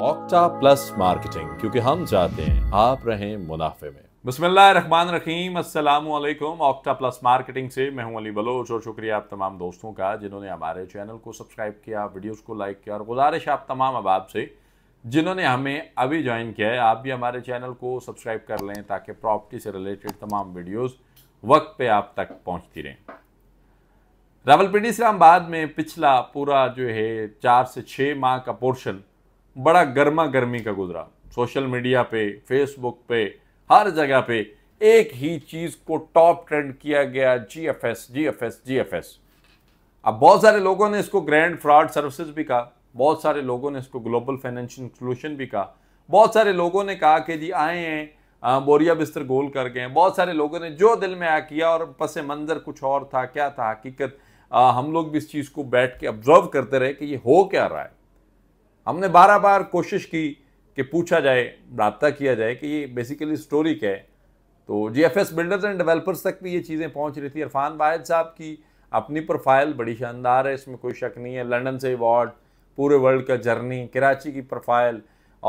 octa plus marketing क्योंकि हम चाहते हैं आप रहें मुनाफे में बसमान रखीम ऑक्टा प्लस मार्केटिंग से मैं हूं अली बलोच और शुक्रिया आप तमाम दोस्तों का जिन्होंने हमारे चैनल को सब्सक्राइब किया वीडियोस को लाइक किया और गुजारिश आप तमाम अहबाब से जिन्होंने हमें अभी ज्वाइन किया है आप भी हमारे चैनल को सब्सक्राइब कर लें ताकि प्रॉपर्टी से रिलेटेड तमाम वीडियोज़ वक्त पर आप तक पहुँचती रहें रावलपिंडी इस्लामाबाद में पिछला पूरा जो है चार से छः माह का पोर्शन बड़ा गर्मा गर्मी का गुजरा सोशल मीडिया पे फेसबुक पे हर जगह पे एक ही चीज़ को टॉप ट्रेंड किया गया G F S G F S G F S अब बहुत सारे लोगों ने इसको ग्रैंड फ्रॉड सर्विसेज भी कहा बहुत सारे लोगों ने इसको ग्लोबल फाइनेंशियल सोल्यूशन भी कहा बहुत सारे लोगों ने कहा कि जी आए हैं बोरिया बिस्तर गोल कर गए हैं बहुत सारे लोगों ने जो दिल में आ किया और पस मंजर कुछ और था क्या था हकीकत हम लोग भी इस चीज़ को बैठ के ऑब्जर्व करते रहे कि ये हो क्या रहा है हमने बारह बार कोशिश की कि पूछा जाए रबता किया जाए कि ये बेसिकली स्टोरी क्या है तो G F S builders and developers तक भी ये चीज़ें पहुँच रही थी इरफान बायद साहब की अपनी प्रोफाइल बड़ी शानदार है इसमें कोई शक नहीं है लंदन से अवार्ड पूरे वर्ल्ड का जर्नी कराची की प्रोफाइल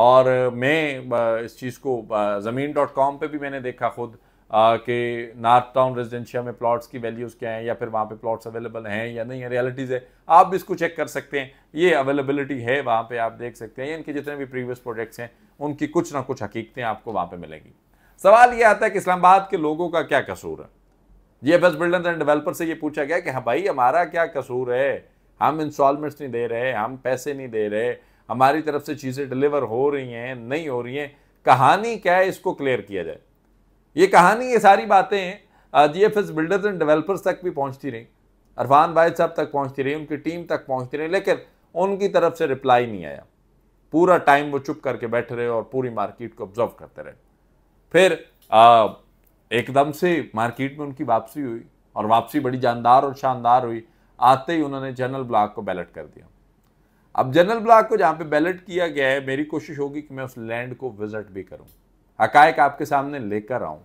और मैं इस चीज़ को ज़मीन डॉट कॉम पर भी मैंने देखा खुद कि नॉर्थ टाउन रेजिडेंशिया में प्लॉट्स की वैल्यूज़ क्या हैं या फिर वहाँ पे प्लॉट्स अवेलेबल हैं या नहीं है रियलिटीज़ है आप भी इसको चेक कर सकते हैं ये अवेलेबिलिटी है वहाँ पे आप देख सकते हैं इनके जितने भी प्रीवियस प्रोजेक्ट्स हैं उनकी कुछ ना कुछ हकीकतें आपको वहाँ पर मिलेंगी सवाल ये आता है कि इस्लामाबाद के लोगों का क्या कसूर है ये बस बिल्डर्स एंड डेवलपर से ये पूछा गया कि हाँ भाई हमारा क्या कसूर है हम इंस्टॉलमेंट्स नहीं दे रहे हम पैसे नहीं दे रहे हमारी तरफ से चीज़ें डिलीवर हो रही हैं नहीं हो रही हैं कहानी क्या है इसको क्लियर किया जाए ये कहानी ये सारी बातें G F S builders and developers तक भी पहुँचती रहीं अरफान वायद साहब तक पहुँचती रही उनकी टीम तक पहुँचती रही लेकिन उनकी तरफ से रिप्लाई नहीं आया पूरा टाइम वो चुप करके बैठे रहे और पूरी मार्केट को ऑब्जर्व करते रहे फिर एकदम से मार्केट में उनकी वापसी हुई और वापसी बड़ी जानदार और शानदार हुई आते ही उन्होंने जनरल ब्लॉक को बैलेट कर दिया अब जनरल ब्लॉक को जहाँ पे बैलेट किया गया है मेरी कोशिश होगी कि मैं उस लैंड को विजिट भी करूँ हकायक आपके सामने लेकर आऊँ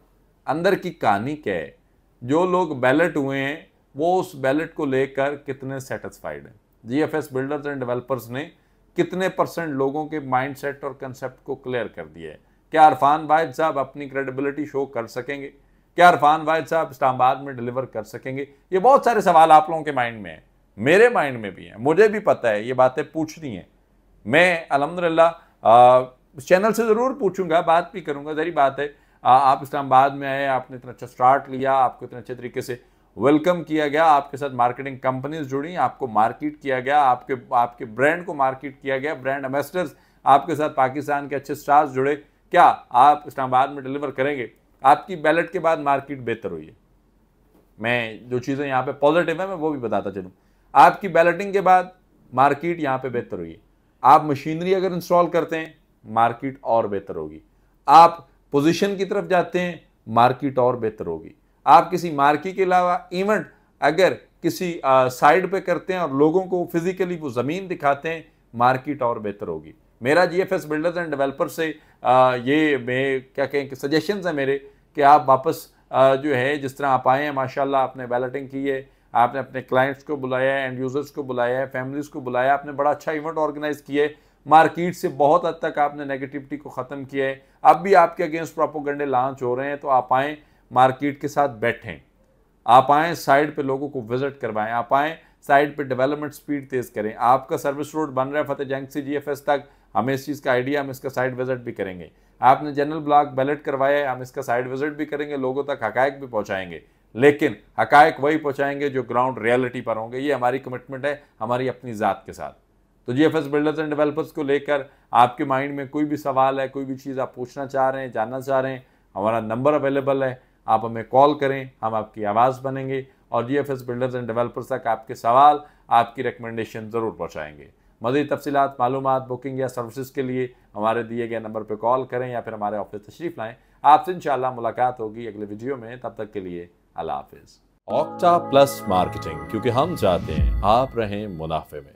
अंदर की कहानी क्या है जो लोग बैलेट हुए हैं वो उस बैलेट को लेकर कितने सेटिस्फाइड हैं जीएफएस बिल्डर्स एंड डेवलपर्स ने कितने परसेंट लोगों के माइंडसेट और कंसेप्ट को क्लियर कर दिया है क्या अरफान वाहिद साहब अपनी क्रेडिबिलिटी शो कर सकेंगे क्या अरफान वाहिद साहब इस्लामाबाद में डिलीवर कर सकेंगे ये बहुत सारे सवाल आप लोगों के माइंड में हैं मेरे माइंड में भी हैं मुझे भी पता है ये बातें पूछनी हैं मैं अलहमदिल्ला उस चैनल से ज़रूर पूछूंगा बात भी करूंगा जरी बात है आ, आप इस्लामाबाद में आए आपने इतना अच्छा स्टार्ट लिया आपको इतने अच्छे तरीके से वेलकम किया गया आपके साथ मार्केटिंग कंपनीज जुड़ी आपको मार्केट किया गया आपके आपके ब्रांड को मार्केट किया गया ब्रांड एम्बेसडर्स आपके साथ पाकिस्तान के अच्छे स्टार्स जुड़े क्या आप इस्लामाबाद में डिलीवर करेंगे आपकी बैलेट के बाद मार्केट बेहतर हुई है मैं जो चीज़ें यहाँ पे पॉजिटिव है मैं वो भी बताता चलूँ आपकी बैलेटिंग के बाद मार्केट यहाँ पे बेहतर हुई है आप मशीनरी अगर इंस्टॉल करते हैं मार्केट और बेहतर होगी आप पोजीशन की तरफ जाते हैं मार्केट और बेहतर होगी आप किसी मार्की के अलावा इवेंट अगर किसी साइड पे करते हैं और लोगों को फिजिकली वो ज़मीन दिखाते हैं मार्केट और बेहतर होगी मेरा G F S builders and developer से आ, ये मैं क्या कहें कि सजेशंस हैं मेरे कि आप वापस आ, जो है जिस तरह आप आए हैं माशाल्लाह आपने बैलेटिंग की है आपने अपने क्लाइंट्स को बुलाया है एंड यूज़र्स को बुलाया है फैमिलीज़ को बुलाया आपने बड़ा अच्छा इवेंट ऑर्गेनाइज़ किया है मार्केट से बहुत हद तक आपने नेगेटिविटी को ख़त्म किया है अब भी आपके अगेंस्ट प्रोपोगंडे लॉन्च हो रहे हैं तो आप आएँ मार्केट के साथ बैठें आप आएँ साइड पर लोगों को विजिट करवाएं आप आएँ साइड पर डेवलपमेंट स्पीड तेज़ करें आपका सर्विस रोड बन रहा है फतेह जंग से जी तक हमें इस चीज़ का आइडिया हम इसका साइड विजिट भी करेंगे आपने जनरल ब्लॉक बैलेट करवाया है हम इसका साइड विजिट भी करेंगे लोगों तक हकायक भी पहुँचाएंगे लेकिन हकायक वही पहुँचाएंगे जो ग्राउंड रियलिटी पर होंगे ये हमारी कमिटमेंट है हमारी अपनी ज़ात के साथ तो G F S builders and developers को लेकर आपके माइंड में कोई भी सवाल है कोई भी चीज़ आप पूछना चाह रहे हैं जानना चाह रहे हैं हमारा नंबर अवेलेबल है आप हमें कॉल करें हम आपकी आवाज़ बनेंगे और G F S builders and developers तक आपके सवाल आपकी रिकमेंडेशन ज़रूर पहुँचाएंगे मजीद तफसीत मालूम बुकिंग या सर्विसज़ के लिए हमारे दिए गए नंबर पर कॉल करें या फिर हमारे ऑफिस तशरीफ लाएँ आपसे शाला मुलाकात होगी अगले वीडियो में तब तक के लिए अल्लाह हाफिज़ ऑक्टा प्लस मार्केटिंग क्योंकि हम चाहते हैं आप रहें मुनाफे में